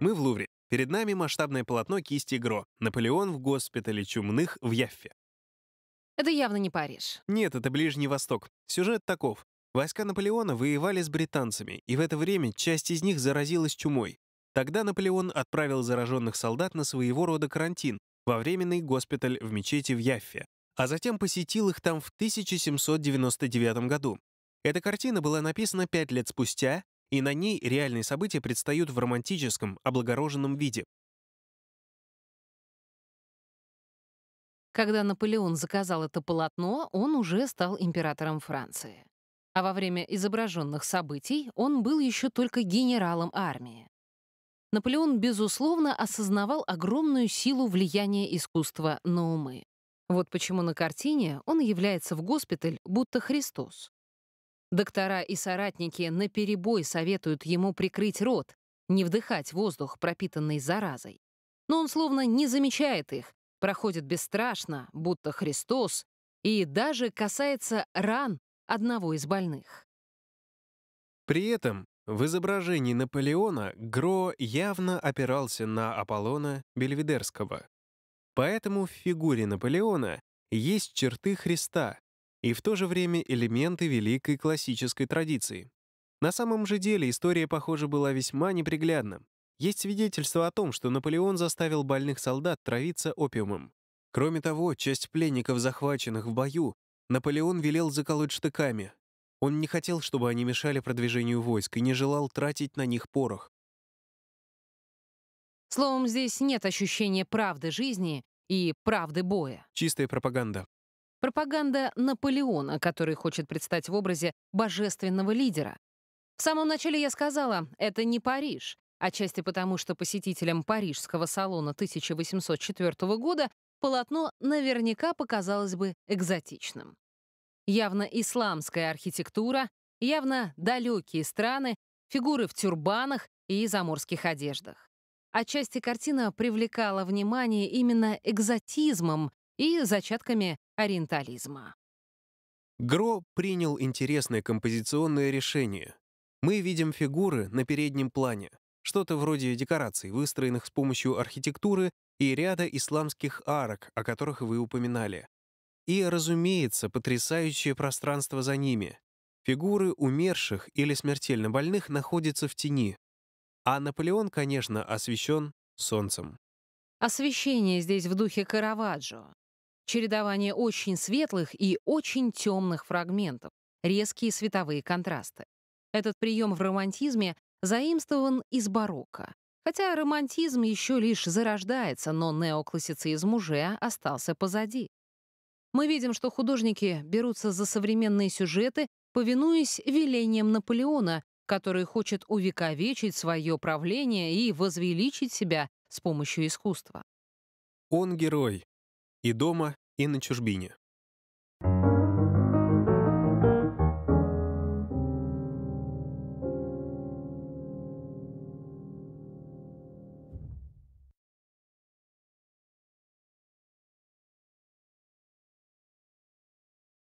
Мы в Лувре. Перед нами масштабное полотно кисти Гро «Наполеон в госпитале чумных в Яффе». Это явно не Париж. Нет, это Ближний Восток. Сюжет таков. Войска Наполеона воевали с британцами, и в это время часть из них заразилась чумой. Тогда Наполеон отправил зараженных солдат на своего рода карантин во временный госпиталь в мечети в Яффе, а затем посетил их там в 1799 году. Эта картина была написана пять лет спустя и на ней реальные события предстают в романтическом, облагороженном виде. Когда Наполеон заказал это полотно, он уже стал императором Франции. А во время изображенных событий он был еще только генералом армии. Наполеон, безусловно, осознавал огромную силу влияния искусства на умы. Вот почему на картине он является в госпиталь, будто Христос. Доктора и соратники наперебой советуют ему прикрыть рот, не вдыхать воздух, пропитанный заразой. Но он словно не замечает их, проходит бесстрашно, будто Христос, и даже касается ран одного из больных. При этом в изображении Наполеона Гро явно опирался на Аполлона Бельведерского. Поэтому в фигуре Наполеона есть черты Христа, и в то же время элементы великой классической традиции. На самом же деле история, похоже, была весьма неприглядна. Есть свидетельство о том, что Наполеон заставил больных солдат травиться опиумом. Кроме того, часть пленников, захваченных в бою, Наполеон велел заколоть штыками. Он не хотел, чтобы они мешали продвижению войск и не желал тратить на них порох. Словом, здесь нет ощущения правды жизни и правды боя. Чистая пропаганда. Пропаганда Наполеона, который хочет предстать в образе божественного лидера. В самом начале я сказала, это не Париж, отчасти потому, что посетителям парижского салона 1804 года полотно наверняка показалось бы экзотичным. Явно исламская архитектура, явно далекие страны, фигуры в тюрбанах и заморских одеждах. Отчасти картина привлекала внимание именно экзотизмом, и зачатками ориентализма. Гро принял интересное композиционное решение. Мы видим фигуры на переднем плане, что-то вроде декораций, выстроенных с помощью архитектуры и ряда исламских арок, о которых вы упоминали. И, разумеется, потрясающее пространство за ними. Фигуры умерших или смертельно больных находятся в тени. А Наполеон, конечно, освещен солнцем. Освещение здесь в духе Караваджо чередование очень светлых и очень темных фрагментов, резкие световые контрасты. Этот прием в романтизме заимствован из барокко. Хотя романтизм еще лишь зарождается, но неоклассицизм уже остался позади. Мы видим, что художники берутся за современные сюжеты, повинуясь велениям Наполеона, который хочет увековечить свое правление и возвеличить себя с помощью искусства. Он герой, и дома, и на чужбине.